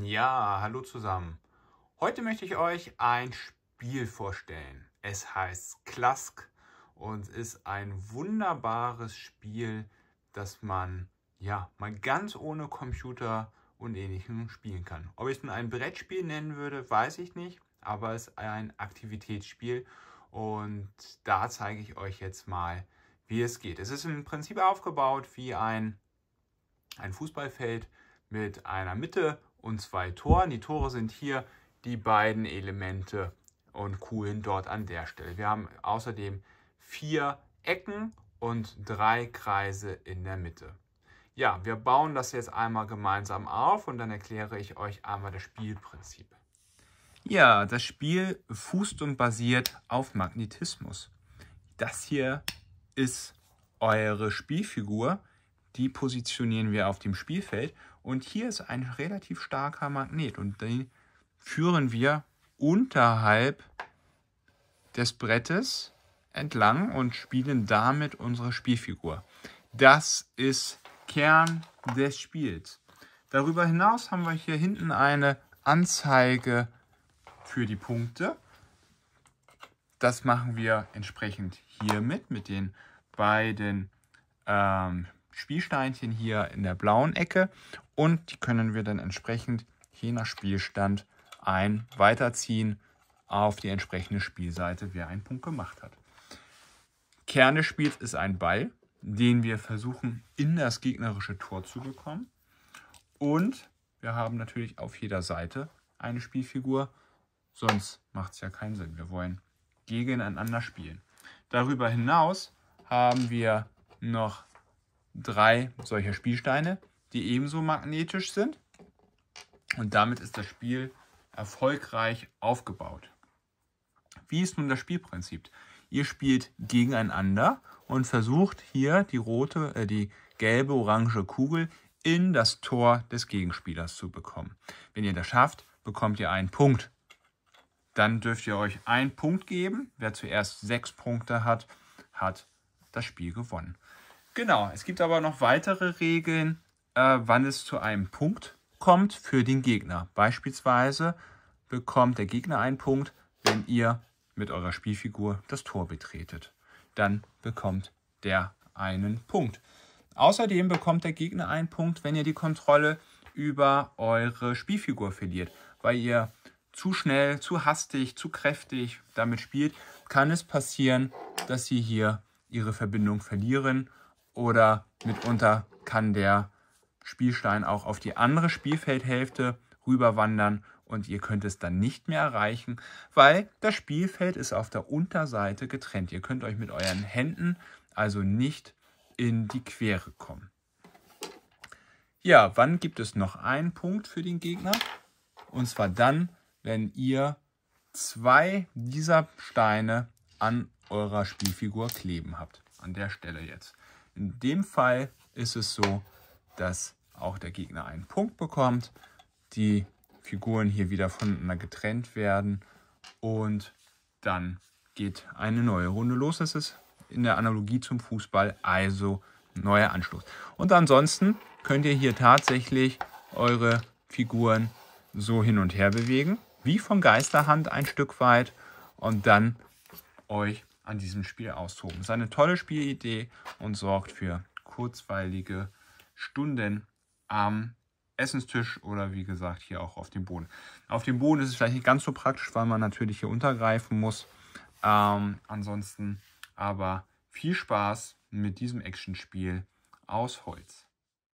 Ja, hallo zusammen. Heute möchte ich euch ein Spiel vorstellen. Es heißt Klask und ist ein wunderbares Spiel, das man ja mal ganz ohne Computer und ähnlichem spielen kann. Ob ich es ein Brettspiel nennen würde, weiß ich nicht, aber es ist ein Aktivitätsspiel und da zeige ich euch jetzt mal, wie es geht. Es ist im Prinzip aufgebaut wie ein, ein Fußballfeld mit einer Mitte und zwei Toren. Die Tore sind hier die beiden Elemente und Kugeln dort an der Stelle. Wir haben außerdem vier Ecken und drei Kreise in der Mitte. Ja, wir bauen das jetzt einmal gemeinsam auf und dann erkläre ich euch einmal das Spielprinzip. Ja, das Spiel fußt und basiert auf Magnetismus. Das hier ist eure Spielfigur. Die positionieren wir auf dem Spielfeld und hier ist ein relativ starker Magnet und den führen wir unterhalb des Brettes entlang und spielen damit unsere Spielfigur. Das ist Kern des Spiels. Darüber hinaus haben wir hier hinten eine Anzeige für die Punkte. Das machen wir entsprechend hiermit mit den beiden ähm, Spielsteinchen hier in der blauen Ecke und die können wir dann entsprechend je nach Spielstand ein weiterziehen auf die entsprechende Spielseite, wer einen Punkt gemacht hat. Kern des Spiels ist ein Ball, den wir versuchen in das gegnerische Tor zu bekommen. Und wir haben natürlich auf jeder Seite eine Spielfigur, sonst macht es ja keinen Sinn. Wir wollen gegeneinander spielen. Darüber hinaus haben wir noch drei solcher Spielsteine, die ebenso magnetisch sind. Und damit ist das Spiel erfolgreich aufgebaut. Wie ist nun das Spielprinzip? Ihr spielt gegeneinander und versucht hier die rote, äh, die gelbe, orange Kugel in das Tor des Gegenspielers zu bekommen. Wenn ihr das schafft, bekommt ihr einen Punkt. Dann dürft ihr euch einen Punkt geben. Wer zuerst sechs Punkte hat, hat das Spiel gewonnen. Genau, es gibt aber noch weitere Regeln, äh, wann es zu einem Punkt kommt für den Gegner. Beispielsweise bekommt der Gegner einen Punkt, wenn ihr mit eurer Spielfigur das Tor betretet. Dann bekommt der einen Punkt. Außerdem bekommt der Gegner einen Punkt, wenn ihr die Kontrolle über eure Spielfigur verliert, weil ihr zu schnell, zu hastig, zu kräftig damit spielt, kann es passieren, dass sie hier ihre Verbindung verlieren oder mitunter kann der Spielstein auch auf die andere Spielfeldhälfte rüberwandern und ihr könnt es dann nicht mehr erreichen, weil das Spielfeld ist auf der Unterseite getrennt. Ihr könnt euch mit euren Händen also nicht in die Quere kommen. Ja, wann gibt es noch einen Punkt für den Gegner? Und zwar dann, wenn ihr zwei dieser Steine an eurer Spielfigur kleben habt. An der Stelle jetzt. In dem Fall ist es so, dass auch der Gegner einen Punkt bekommt, die Figuren hier wieder voneinander getrennt werden und dann geht eine neue Runde los. Das ist in der Analogie zum Fußball also neuer Anschluss. Und ansonsten könnt ihr hier tatsächlich eure Figuren so hin und her bewegen, wie von Geisterhand ein Stück weit und dann euch an diesem Spiel austoben. Es ist eine tolle Spielidee und sorgt für kurzweilige Stunden am Essenstisch oder wie gesagt hier auch auf dem Boden. Auf dem Boden ist es vielleicht nicht ganz so praktisch, weil man natürlich hier untergreifen muss. Ähm, ansonsten aber viel Spaß mit diesem Actionspiel aus Holz.